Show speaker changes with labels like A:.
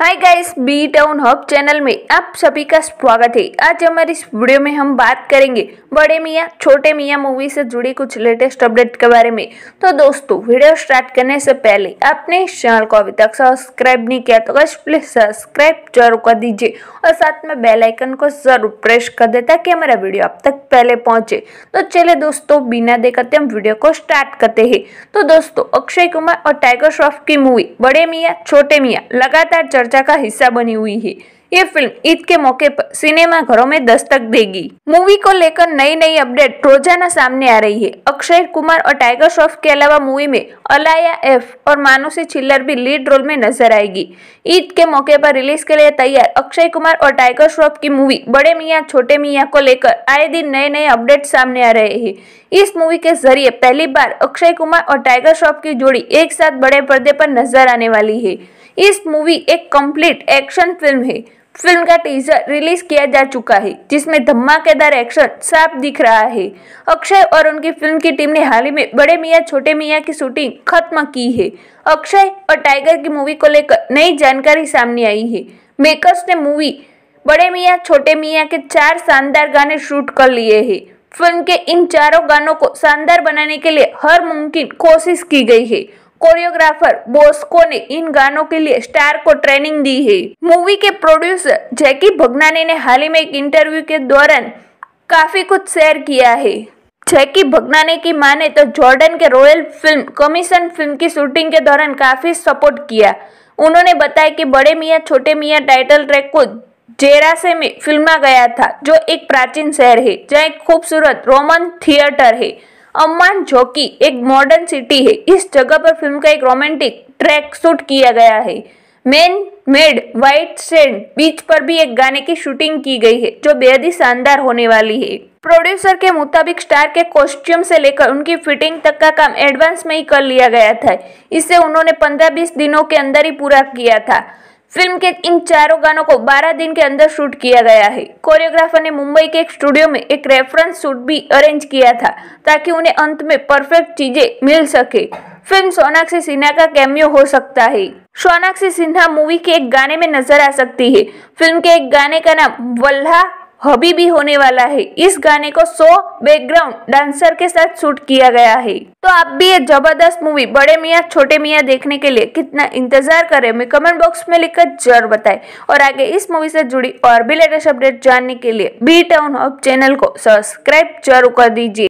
A: हाय guys B town hub channel में आप सभी का स्वागत है आज हमारे इस वीडियो में हम बात करेंगे बड़े मियाँ छोटे मियाँ मूवी से जुड़ी कुछ लेटेस्ट अपडेट के बारे में तो दोस्तों वीडियो स्टार्ट करने से पहले आपने इस चैनल को अभी तक सब्सक्राइब नहीं किया तो बस प्लीज सब्सक्राइब जरूर कर दीजिए और साथ में बेलाइकन को जरूर प्रेस कर दे ताकि हमारा वीडियो आप तक पहले पहुँचे तो चले दोस्तों बिना देखते हम वीडियो को स्टार्ट करते हैं तो दोस्तों अक्षय कुमार और टाइगर श्रॉफ की मूवी बड़े मियाँ छोटे मियाँ लगातार चर्चा का हिस्सा बनी हुई है ये फिल्म ईद के मौके पर सिनेमा घरों में दस्तक देगी मूवी को लेकर नई नई अपडेट रोजाना सामने आ रही है अक्षय कुमार और टाइगर श्रॉफ के अलावा मूवी में अलाया एफ और मानुषी छिल्लर भी लीड रोल में नजर आएगी ईद के मौके पर रिलीज के लिए तैयार अक्षय कुमार और टाइगर श्रॉफ की मूवी बड़े मियाँ छोटे मियाँ को लेकर आए दिन नए नए अपडेट सामने आ रहे है इस मूवी के जरिए पहली बार अक्षय कुमार और टाइगर श्रॉफ की जोड़ी एक साथ बड़े पर्दे पर नजर आने वाली है इस मूवी एक कंप्लीट एक्शन फिल्म है फिल्म का टीजर रिलीज किया जा चुका है जिसमें धमाकेदार एक्शन साफ दिख रहा है अक्षय और उनकी फिल्म की टीम ने हाल ही में बड़े मियाँ छोटे मियाँ की शूटिंग खत्म की है अक्षय और टाइगर की मूवी को लेकर नई जानकारी सामने आई है मेकर्स ने मूवी बड़े मियाँ छोटे मियाँ के चार शानदार गाने शूट कर लिए है फिल्म के इन चारों गानों को शानदार बनाने के लिए हर मुमकिन कोशिश की गई है कोरियोग्राफर बोस्को ने इन गानों के लिए स्टार को ट्रेनिंग दी है मूवी के प्रोड्यूसर जैकी भगनानी ने हाल ही में एक इंटरव्यू के दौरान काफी कुछ शेयर किया है जैकी भगनाने की माने तो जॉर्डन के रॉयल फिल्म कमीशन फिल्म की शूटिंग के दौरान काफी सपोर्ट किया उन्होंने बताया कि बड़े मियाँ छोटे मियाँ टाइटल ट्रैक को जेरासे में फिल्मा गया था जो एक प्राचीन शहर है जहाँ एक खूबसूरत रोमन थिएटर है अम्मान झोंकी एक मॉडर्न सिटी है इस जगह पर फिल्म का एक रोमांटिक ट्रैक शूट किया गया है man made white sand beach पर भी एक गाने की शूटिंग की गई है जो बेहद ही शानदार होने वाली है प्रोड्यूसर के मुताबिक स्टार के कॉस्ट्यूम से लेकर उनकी फिटिंग तक का काम एडवांस में ही कर लिया गया था इसे उन्होंने 15-20 दिनों के अंदर ही पूरा किया था फिल्म के इन चारों गानों को 12 दिन के अंदर शूट किया गया है कोरियोग्राफर ने मुंबई के एक स्टूडियो में एक रेफरेंस शूट भी अरेंज किया था ताकि उन्हें अंत में परफेक्ट चीजें मिल सके फिल्म सोनाक्षी सिन्हा का कैमियो हो सकता है सोनाक्षी सिन्हा मूवी के एक गाने में नजर आ सकती है फिल्म के एक गाने का नाम वल्हा हॉबी भी होने वाला है इस गाने को सो बैकग्राउंड डांसर के साथ शूट किया गया है तो आप भी ये जबरदस्त मूवी बड़े मियाँ छोटे मियाँ देखने के लिए कितना इंतजार करें हमें कमेंट बॉक्स में लिखकर जरूर बताएं और आगे इस मूवी से जुड़ी और भी लेटेस्ट अपडेट जानने के लिए बी टाउन हब चैनल को सब्सक्राइब जरूर कर दीजिए